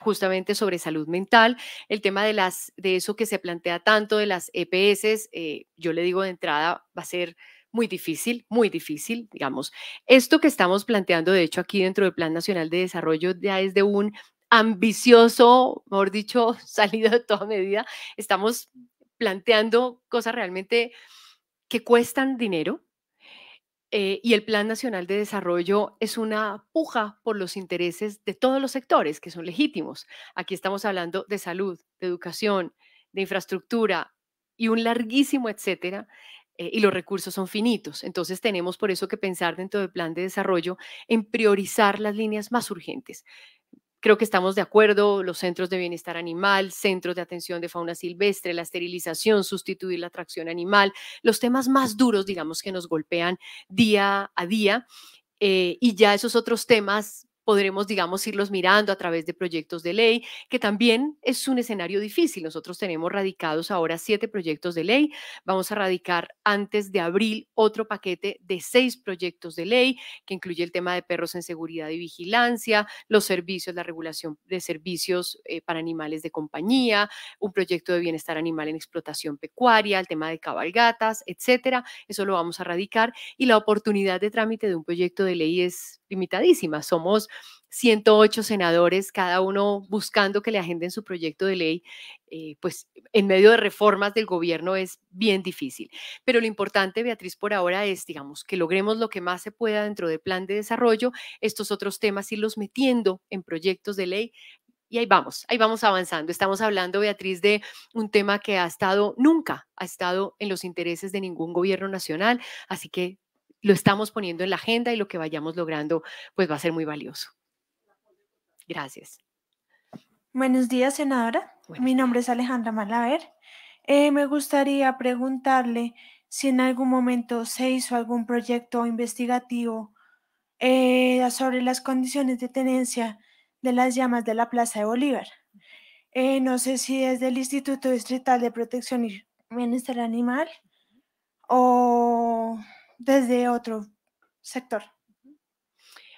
[SPEAKER 1] justamente sobre salud mental, el tema de, las, de eso que se plantea tanto de las EPS, eh, yo le digo de entrada, va a ser muy difícil, muy difícil, digamos. Esto que estamos planteando, de hecho, aquí dentro del Plan Nacional de Desarrollo ya es de un ambicioso, mejor dicho, salido de toda medida. Estamos planteando cosas realmente que cuestan dinero, eh, y el Plan Nacional de Desarrollo es una puja por los intereses de todos los sectores que son legítimos. Aquí estamos hablando de salud, de educación, de infraestructura y un larguísimo etcétera. Eh, y los recursos son finitos. Entonces tenemos por eso que pensar dentro del plan de desarrollo en priorizar las líneas más urgentes. Creo que estamos de acuerdo, los centros de bienestar animal, centros de atención de fauna silvestre, la esterilización, sustituir la tracción animal, los temas más duros, digamos, que nos golpean día a día. Eh, y ya esos otros temas podremos, digamos, irlos mirando a través de proyectos de ley, que también es un escenario difícil. Nosotros tenemos radicados ahora siete proyectos de ley. Vamos a radicar antes de abril otro paquete de seis proyectos de ley, que incluye el tema de perros en seguridad y vigilancia, los servicios, la regulación de servicios eh, para animales de compañía, un proyecto de bienestar animal en explotación pecuaria, el tema de cabalgatas, etcétera. Eso lo vamos a radicar y la oportunidad de trámite de un proyecto de ley es limitadísima. Somos 108 senadores, cada uno buscando que le agenden su proyecto de ley, eh, pues en medio de reformas del gobierno es bien difícil. Pero lo importante, Beatriz, por ahora es, digamos, que logremos lo que más se pueda dentro del plan de desarrollo, estos otros temas, irlos metiendo en proyectos de ley. Y ahí vamos, ahí vamos avanzando. Estamos hablando, Beatriz, de un tema que ha estado, nunca ha estado en los intereses de ningún gobierno nacional, así que lo estamos poniendo en la agenda y lo que vayamos logrando pues va a ser muy valioso. Gracias.
[SPEAKER 2] Buenos días, senadora. Mi nombre es Alejandra Malaver. Eh, me gustaría preguntarle si en algún momento se hizo algún proyecto investigativo eh, sobre las condiciones de tenencia de las llamas de la Plaza de Bolívar. Eh, no sé si es del Instituto Distrital de Protección y Bienestar Animal o desde otro sector.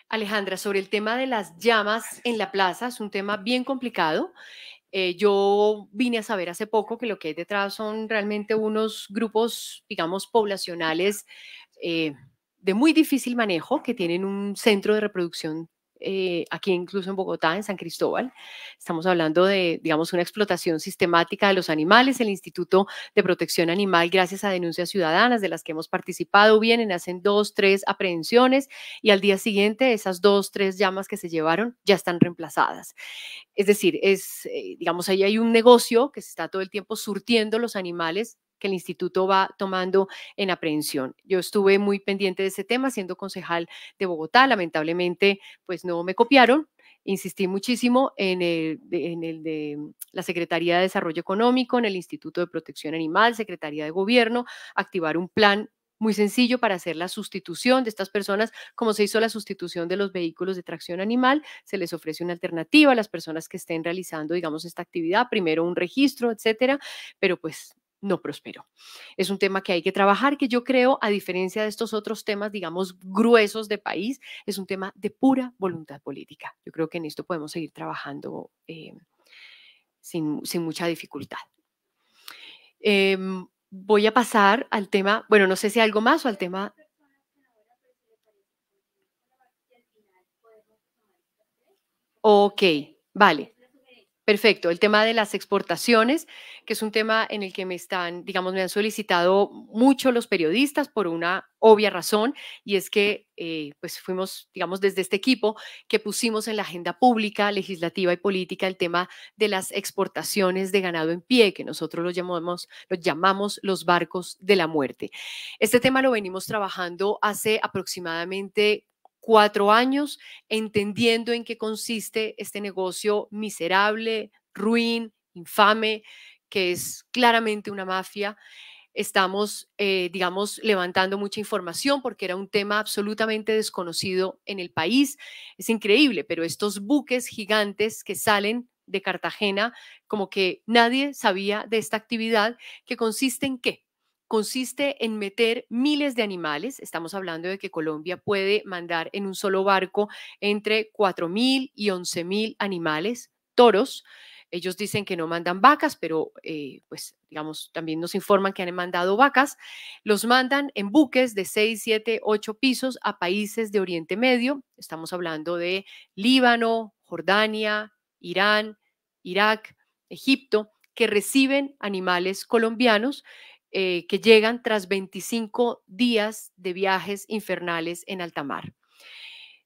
[SPEAKER 1] Alejandra, sobre el tema de las llamas en la plaza, es un tema bien complicado. Eh, yo vine a saber hace poco que lo que hay detrás son realmente unos grupos, digamos, poblacionales eh, de muy difícil manejo, que tienen un centro de reproducción eh, aquí incluso en Bogotá, en San Cristóbal. Estamos hablando de, digamos, una explotación sistemática de los animales. El Instituto de Protección Animal, gracias a denuncias ciudadanas de las que hemos participado, vienen, hacen dos, tres aprehensiones y al día siguiente esas dos, tres llamas que se llevaron ya están reemplazadas. Es decir, es, eh, digamos, ahí hay un negocio que se está todo el tiempo surtiendo los animales que el instituto va tomando en aprehensión. Yo estuve muy pendiente de ese tema siendo concejal de Bogotá. Lamentablemente, pues no me copiaron, insistí muchísimo en el, mm, la Secretaría de Desarrollo Económico, en el Instituto de Protección Animal, Secretaría de Gobierno, activar un plan muy sencillo para hacer la sustitución de estas personas, como se hizo la sustitución de los vehículos de tracción animal, se les ofrece una alternativa a las personas que estén realizando, digamos, esta actividad, primero un registro, etcétera, pero pues no prosperó. Es un tema que hay que trabajar, que yo creo, a diferencia de estos otros temas, digamos, gruesos de país, es un tema de pura voluntad política. Yo creo que en esto podemos seguir trabajando eh, sin, mucha dificultad. Em, voy a pasar al tema, bueno, no sé si algo más o al tema... Ok, vale. Perfecto. El tema de las exportaciones, que es un tema en el que me están, digamos, me han solicitado mucho los periodistas por una obvia razón, y es que eh, pues fuimos, digamos, desde este equipo que pusimos en la agenda pública, legislativa y política el tema de las exportaciones de ganado en pie, que nosotros llamamos, lo llamamos los barcos de la muerte. Este tema lo venimos trabajando hace aproximadamente cuatro años entendiendo en qué consiste este negocio miserable, ruin, infame, que es claramente una mafia. Estamos, eh, digamos, levantando mucha información porque era un tema absolutamente desconocido en el país. Es increíble, pero estos buques gigantes que salen de Cartagena, como que nadie sabía de esta actividad, que consiste en qué? consiste en meter miles de animales. Estamos hablando de que Colombia puede mandar en un solo barco entre 4.000 y 11.000 animales, toros. Ellos dicen que no mandan vacas, pero eh, pues digamos, también nos informan que han mandado vacas. Los mandan en buques de 6, 7, 8 pisos a países de Oriente Medio. Estamos hablando de Líbano, Jordania, Irán, Irak, Egipto que reciben animales colombianos eh, que llegan tras 25 días de viajes infernales en alta mar.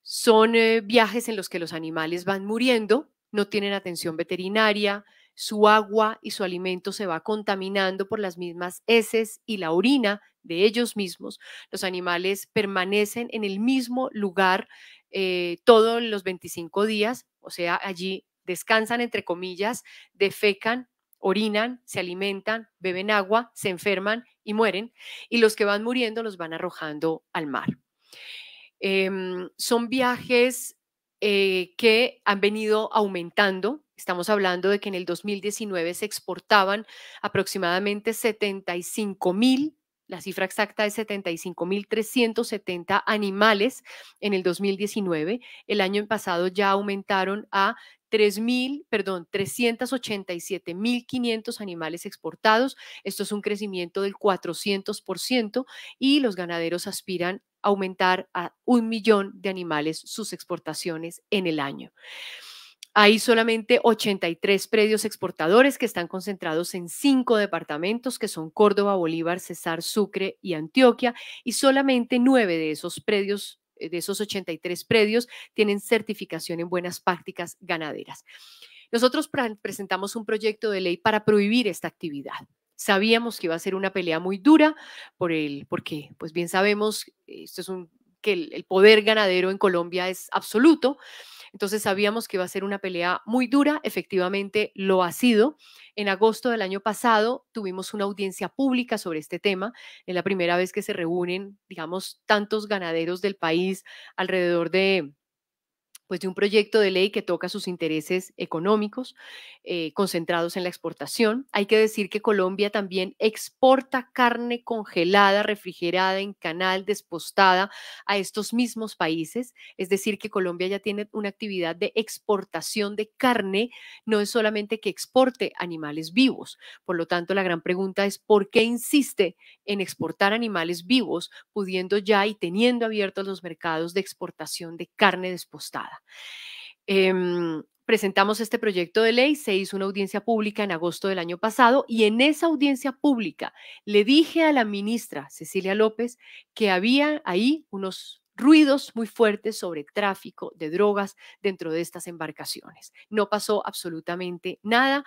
[SPEAKER 1] Son eh, viajes en los que los animales van muriendo, no tienen atención veterinaria, su agua y su alimento se va contaminando por las mismas heces y la orina de ellos mismos. Los animales permanecen en el mismo lugar eh, todos los 25 días, o sea, allí descansan entre comillas, defecan, orinan, se alimentan, beben agua, se enferman y mueren, y los que van muriendo los van arrojando al mar. Em, son viajes eh, que han venido aumentando. Estamos hablando de que en el 2019 se exportaban aproximadamente 75 mil la cifra exacta es 75.370 animales en el 2019. El año pasado ya aumentaron a 3.000, perdón, 387.500 animales exportados. Esto es un crecimiento del 400% y los ganaderos aspiran a aumentar a un millón de animales sus exportaciones en el año. Hay solamente 83 predios exportadores que están concentrados en cinco departamentos, que son Córdoba, Bolívar, Cesar, Sucre y Antioquia, y solamente nueve de esos predios eh, de esos 83 predios tienen certificación en buenas prácticas ganaderas. Nosotros presentamos un proyecto de ley para prohibir esta actividad. Sabíamos que iba a ser una pelea muy dura por el, porque pues bien sabemos, que el poder ganadero en Colombia es absoluto, entonces sabíamos que iba a ser una pelea muy dura, efectivamente lo ha sido. En agosto del año pasado tuvimos una audiencia pública sobre este tema. Es la primera vez que se reúnen, digamos, tantos ganaderos del país alrededor de pues, de un proyecto de ley que toca sus intereses económicos eh, concentrados en la exportación. Hay que decir que Colombia también exporta carne congelada, refrigerada, en canal, despostada a estos mismos países. Es decir, que Colombia ya tiene una actividad de exportación de carne, no es solamente que exporte animales vivos. Por lo tanto, la gran pregunta es por qué insiste en exportar animales vivos, pudiendo ya y teniendo abiertos los mercados de exportación de carne despostada. Em, presentamos este proyecto de ley, se hizo una audiencia pública en agosto del año pasado y en esa audiencia pública le dije a la ministra Cecilia López que había ahí unos ruidos muy fuertes sobre tráfico de drogas dentro de estas embarcaciones. No pasó absolutamente nada.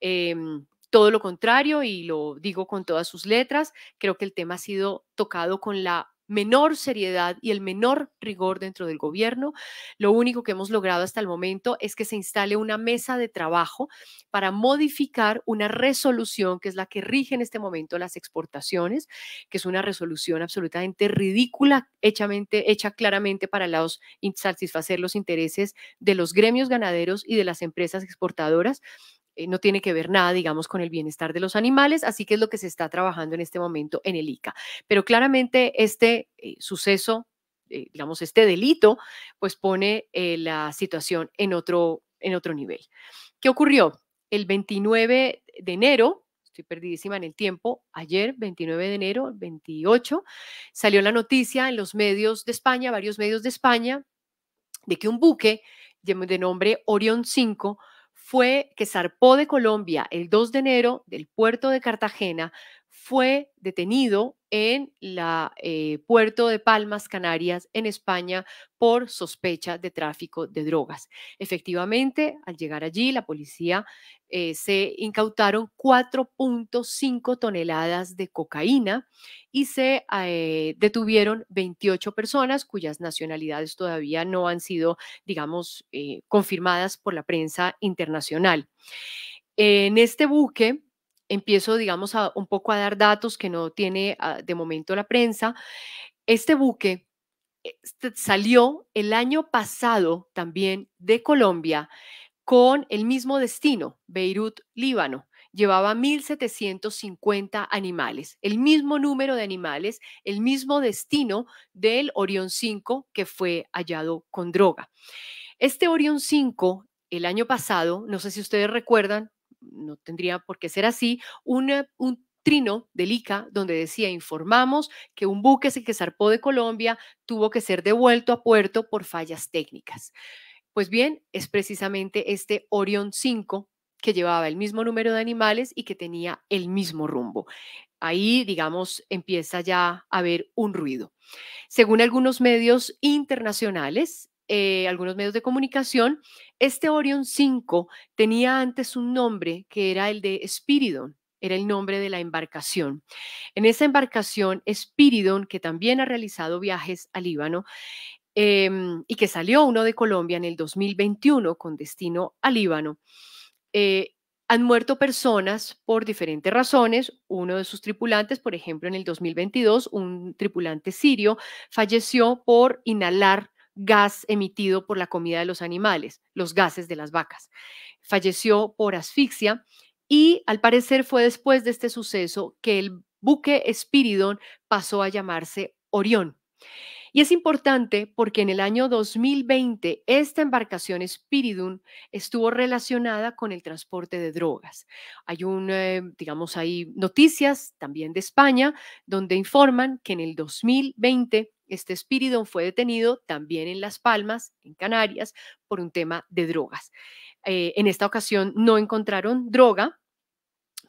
[SPEAKER 1] Em, todo lo contrario, y lo digo con todas sus letras, creo que el tema ha sido tocado con la menor seriedad y el menor rigor dentro del gobierno. Lo único que hemos logrado hasta el momento es que se instale una mesa de trabajo para modificar una resolución que es la que rige en este momento las exportaciones, que es una resolución absolutamente ridícula, hecha claramente para los, satisfacer los intereses de los gremios ganaderos y de las empresas exportadoras eh, no tiene que ver nada, digamos, con el bienestar de los animales, así que es lo que se está trabajando en este momento en el ICA. Pero claramente este eh, suceso, eh, digamos, este delito, pues pone la situación en otro, en otro nivel. ¿Qué ocurrió? El 29 de enero, estoy perdidísima en el tiempo, ayer, 29 de enero, 28, salió la noticia en los medios de España, varios medios de España, de que un buque de nombre Orion 5 fue que zarpó de Colombia el 2 de enero del puerto de Cartagena fue detenido en la eh, puerto de Palmas, Canarias, en España, por sospecha de tráfico de drogas. Efectivamente, al llegar allí, la policía eh, se incautaron 4.5 toneladas de cocaína y se eh, detuvieron 28 personas cuyas nacionalidades todavía no han sido, digamos, confirmadas por la prensa internacional. En este buque, empiezo, digamos, a, un poco a dar datos que no tiene ah, de momento la prensa. Este buque eh, salió el año pasado también de Colombia con el mismo destino, Beirut, Líbano. Llevaba 1.750 animales, el mismo número de animales, el mismo destino del Orión 5 que fue hallado con droga. Este Orión 5 el año pasado, no sé si ustedes recuerdan, no tendría por qué ser así, un trino del ICA donde decía, informamos que un buque que zarpó de Colombia tuvo que ser devuelto a puerto por fallas técnicas. Pues bien, es precisamente este Orion 5 que llevaba el mismo número de animales y que tenía el mismo rumbo. Ahí, digamos, empieza ya a haber un ruido. Según algunos medios internacionales, eh, algunos medios de comunicación, este Orion 5 tenía antes un nombre que era el de Spiridon era el nombre de la embarcación. En esa embarcación, Spiridon, que también ha realizado viajes al Líbano em, y que salió uno de Colombia en el 2021 con destino al Líbano, eh, han muerto personas por diferentes razones. Uno de sus tripulantes, por ejemplo, en el 2022, un tripulante sirio falleció por inhalar gas emitido por la comida de los animales, los gases de las vacas. Falleció por asfixia y al parecer fue después de este suceso que el buque Spiridon pasó a llamarse Orión. Y es importante porque en el año 2020 esta embarcación Spiridum estuvo relacionada con el transporte de drogas. Hay un, eh, digamos, hay noticias también de España donde informan que en el 2020 este espíritu fue detenido también en Las Palmas, en Canarias, por un tema de drogas. Eh, en esta ocasión no encontraron droga,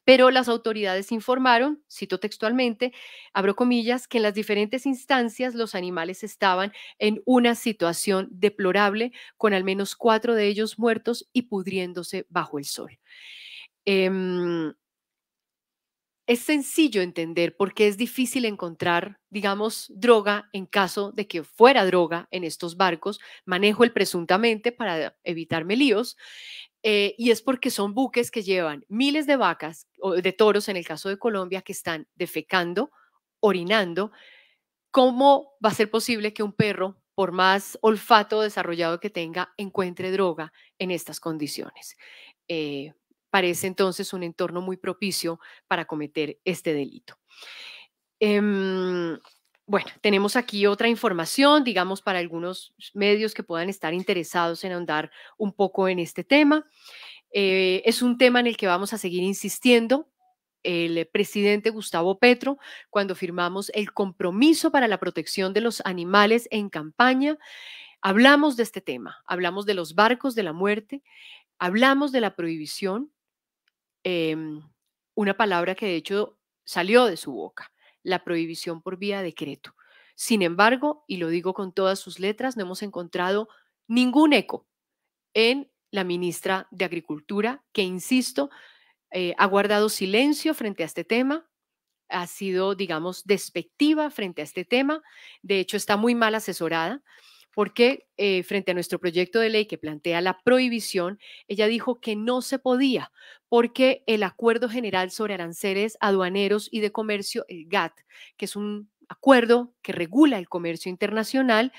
[SPEAKER 1] pero las autoridades informaron, cito textualmente, abro comillas, que en las diferentes instancias los animales estaban en una situación deplorable, con al menos cuatro de ellos muertos y pudriéndose bajo el sol. Em, es sencillo entender por qué es difícil encontrar, digamos, droga en caso de que fuera droga en estos barcos. Manejo el presuntamente para evitarme líos. Eh, y es porque son buques que llevan miles de vacas o de toros, en el caso de Colombia, que están defecando, orinando. ¿Cómo va a ser posible que un perro, por más olfato desarrollado que tenga, encuentre droga en estas condiciones? Eh, parece entonces un entorno muy propicio para cometer este delito. Em, bueno, tenemos aquí otra información, digamos, para algunos medios que puedan estar interesados en ahondar un poco en este tema. Eh, es un tema en el que vamos a seguir insistiendo. El presidente Gustavo Petro, cuando firmamos el compromiso para la protección de los animales en campaña, hablamos de este tema, hablamos de los barcos de la muerte, hablamos de la prohibición Em, una palabra que de hecho salió de su boca, la prohibición por vía decreto. Sin embargo, y lo digo con todas sus letras, no hemos encontrado ningún eco en la ministra de Agricultura, que, insisto, eh, ha guardado silencio frente a este tema, ha sido, digamos, despectiva frente a este tema, de hecho está muy mal asesorada porque eh, frente a nuestro proyecto de ley que plantea la prohibición, ella dijo que no se podía porque el Acuerdo General sobre Aranceles Aduaneros y de Comercio, el GATT, que es un acuerdo que regula el comercio internacional,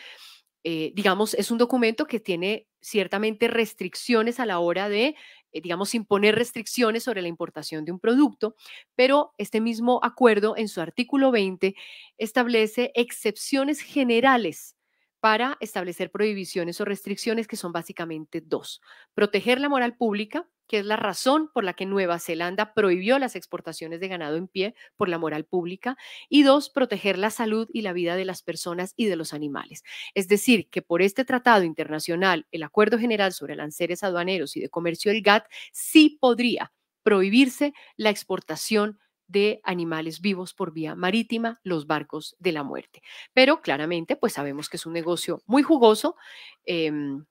[SPEAKER 1] eh, digamos, es un documento que tiene ciertamente restricciones a la hora de, eh, digamos, imponer restricciones sobre la importación de un producto, pero este mismo acuerdo en su artículo 20 establece excepciones generales para establecer prohibiciones o restricciones que son básicamente dos. Proteger la moral pública, que es la razón por la que Nueva Zelanda prohibió las exportaciones de ganado en pie por la moral pública, y dos, proteger la salud y la vida de las personas y de los animales. Es decir, que por este tratado internacional, el Acuerdo General sobre Lanceres Aduaneros y de Comercio, el GATT, sí podría prohibirse la exportación de animales vivos por vía marítima, los barcos de la muerte. Pero claramente, pues sabemos que es un negocio muy jugoso. Em,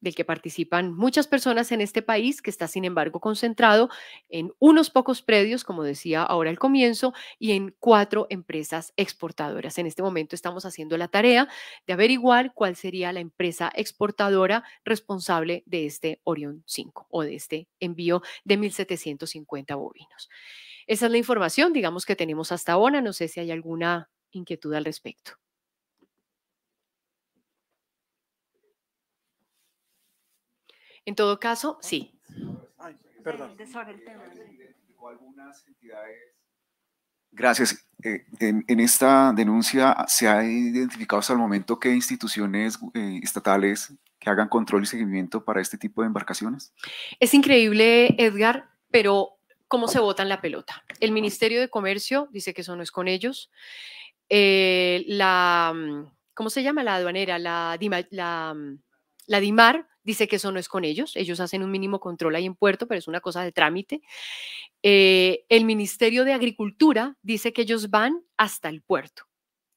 [SPEAKER 1] del que participan muchas personas en este país, que está sin embargo concentrado en unos pocos predios, como decía ahora al comienzo, y en cuatro empresas exportadoras. En este momento estamos haciendo la tarea de averiguar cuál sería la empresa exportadora responsable de este Orión 5 o de este envío de 1.750 bovinos. Esa es la información, digamos, que tenemos hasta ahora. No sé si hay alguna inquietud al respecto. En todo caso, sí.
[SPEAKER 3] Gracias. en, esta denuncia se ha identificado hasta el momento qué instituciones eh, estatales que hagan control y seguimiento para este tipo de embarcaciones.
[SPEAKER 1] Es increíble, Edgar, pero cómo se votan la pelota. El Ministerio de Comercio dice que eso no es con ellos. Eh, la, mm, ¿cómo se llama? La aduanera, la, la, mm, la DIMAR dice que eso no es con ellos, ellos hacen un mínimo control ahí en puerto, pero es una cosa de trámite. Eh, el Ministerio de Agricultura dice que ellos van hasta el puerto.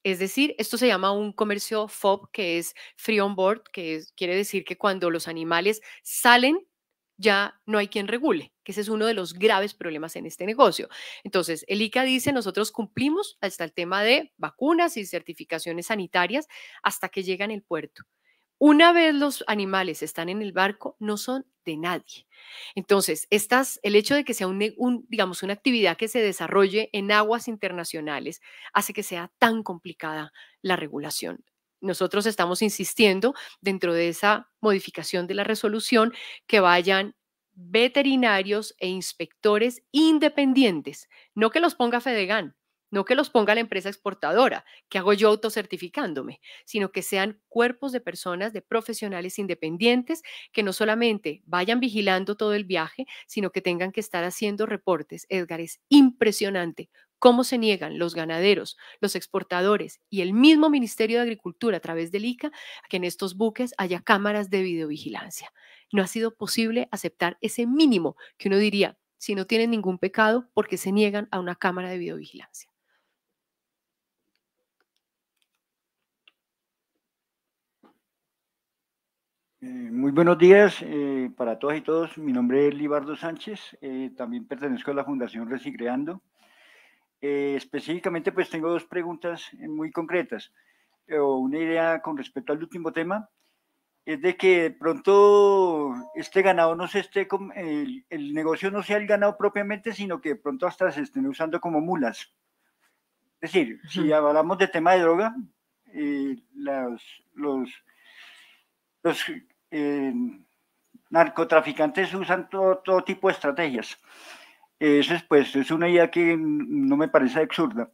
[SPEAKER 1] Es decir, esto se llama un comercio FOB, que es Free On Board, que quiere decir que cuando los animales salen ya no hay quien regule, que ese es uno de los graves problemas en este negocio. Entonces, el ICA dice, nosotros cumplimos hasta el tema de vacunas y certificaciones sanitarias hasta que llegan el puerto. Una vez los animales están en el barco, no son de nadie. Entonces, el hecho de que sea un, digamos, una actividad que se desarrolle en aguas internacionales hace que sea tan complicada la regulación. Nosotros estamos insistiendo dentro de esa modificación de la resolución que vayan veterinarios e inspectores independientes, no que los ponga Fedegan, no que los ponga la empresa exportadora, que hago yo autocertificándome, sino que sean cuerpos de personas, de profesionales independientes, que no solamente vayan vigilando todo el viaje, sino que tengan que estar haciendo reportes. Edgar, es impresionante cómo se niegan los ganaderos, los exportadores y el mismo Ministerio de Agricultura a través del ICA a que en estos buques haya cámaras de videovigilancia. No ha sido posible aceptar ese mínimo que uno diría, si no tienen ningún pecado, porque se niegan a una cámara de videovigilancia.
[SPEAKER 3] Eh, muy buenos días eh, para todas y todos. Mi nombre es Libardo Sánchez. Eh, también pertenezco a la Fundación Resigreando. específicamente, pues tengo dos preguntas muy concretas. o una idea con respecto al último tema es de que pronto este ganado no se esté, el, el, negocio no sea el ganado propiamente, sino que pronto hasta se estén usando como mulas. Es decir, si hablamos de tema de droga, los eh, narcotraficantes usan todo, tipo de estrategias. Eso es, pues, es una idea que no me parece absurda.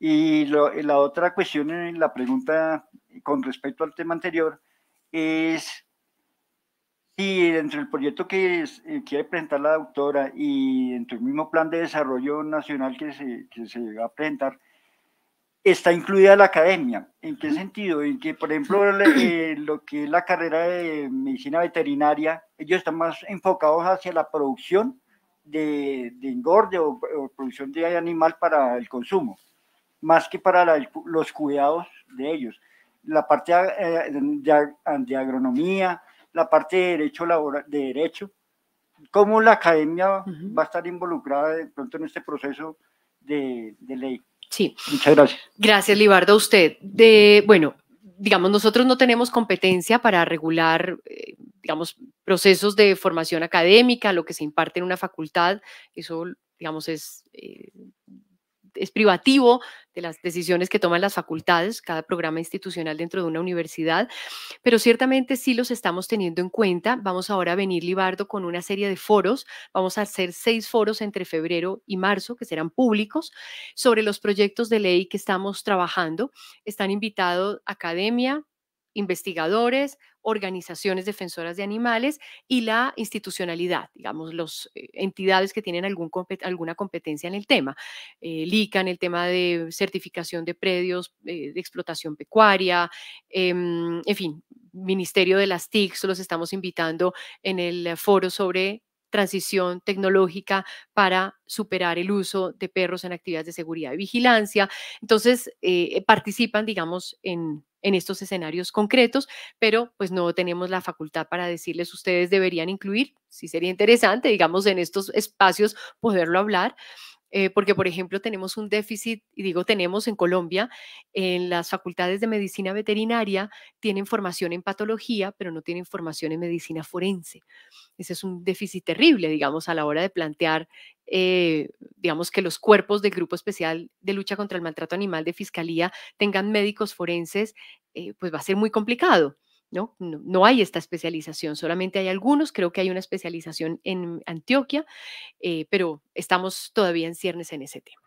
[SPEAKER 3] Y la otra cuestión en eh, la pregunta con respecto al tema anterior es si entre el proyecto que eh, quiere presentar la doctora y entre el mismo plan de desarrollo nacional que se, que se va a presentar, está incluida la academia. ¿En qué sentido? En que, por ejemplo, eh, lo que es la carrera de medicina veterinaria, ellos están más enfocados hacia la producción de, de engorde o, producción de animal para el consumo, más que para los cuidados de ellos. La parte eh, de, agronomía, la parte de derecho laboral, de derecho, cómo la academia va a estar involucrada de pronto en este proceso de ley. Sí. Muchas gracias. Gracias,
[SPEAKER 1] Libardo, a usted. De, bueno, digamos, nosotros no tenemos competencia para regular, eh, digamos, procesos de formación académica, lo que se imparte en una facultad. Eso, digamos, es... Eh, es privativo de las decisiones que toman las facultades, cada programa institucional dentro de una universidad, pero ciertamente sí los estamos teniendo en cuenta. Vamos ahora a venir, Libardo, con una serie de foros. Vamos a hacer seis foros entre febrero y marzo, que serán públicos, sobre los proyectos de ley que estamos trabajando. Están invitados academia, investigadores, organizaciones defensoras de animales y la institucionalidad, digamos, las eh, entidades que tienen alguna competencia en el tema. Eh, el tema de certificación de predios eh, de explotación pecuaria, em, en fin, Ministerio de las TICs, los estamos invitando en el foro sobre transición tecnológica para superar el uso de perros en actividades de seguridad y vigilancia. Entonces, eh, participan, digamos, en en estos escenarios concretos, pero pues no tenemos la facultad para decirles ustedes deberían incluir, si sería interesante, digamos, en estos espacios poderlo hablar. Eh, porque por ejemplo tenemos un déficit, y digo tenemos en Colombia, en las facultades de medicina veterinaria tienen formación en patología, pero no tienen formación en medicina forense. Ese es un déficit terrible, digamos, a la hora de plantear, eh, digamos, que los cuerpos del Grupo Especial de Lucha contra el Maltrato Animal de Fiscalía tengan médicos forenses, eh, pues va a ser muy complicado. ¿no? No, hay esta especialización, solamente hay algunos, creo que hay una especialización en Antioquia, eh, pero estamos todavía en ciernes en ese tema.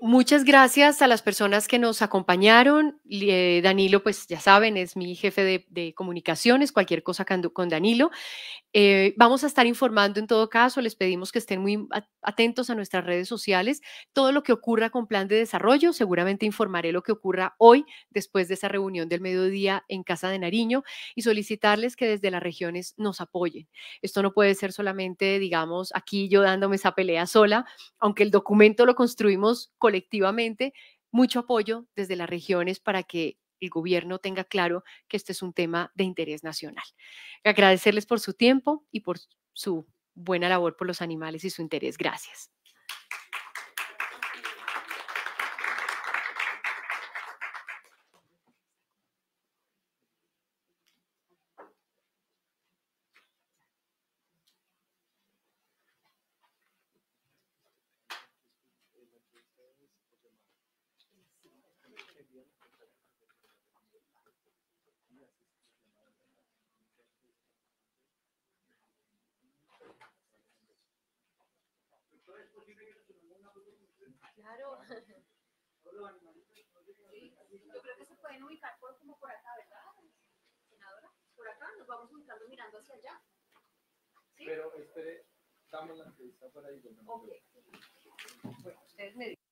[SPEAKER 1] Muchas gracias a las personas que nos acompañaron. Eh, Danilo, pues ya saben, es mi jefe de, comunicaciones, cualquier cosa con, con Danilo. Eh, vamos a estar informando en todo caso, les pedimos que estén muy atentos a nuestras redes sociales. Todo lo que ocurra con plan de desarrollo, seguramente informaré lo que ocurra hoy después de esa reunión del mediodía en Casa de Nariño y solicitarles que desde las regiones nos apoyen. Esto no puede ser solamente, digamos, aquí yo dándome esa pelea sola, aunque el documento lo construimos colectivamente mucho apoyo desde las regiones para que el gobierno tenga claro que este es un tema de interés nacional. Agradecerles por su tiempo y por su buena labor por los animales y su interés. Gracias.
[SPEAKER 2] vamos ubicando mirando hacia allá. ¿Sí? Pero
[SPEAKER 3] espere, damos la entrevista para ir. Ok. Bueno,
[SPEAKER 4] ustedes me dicen.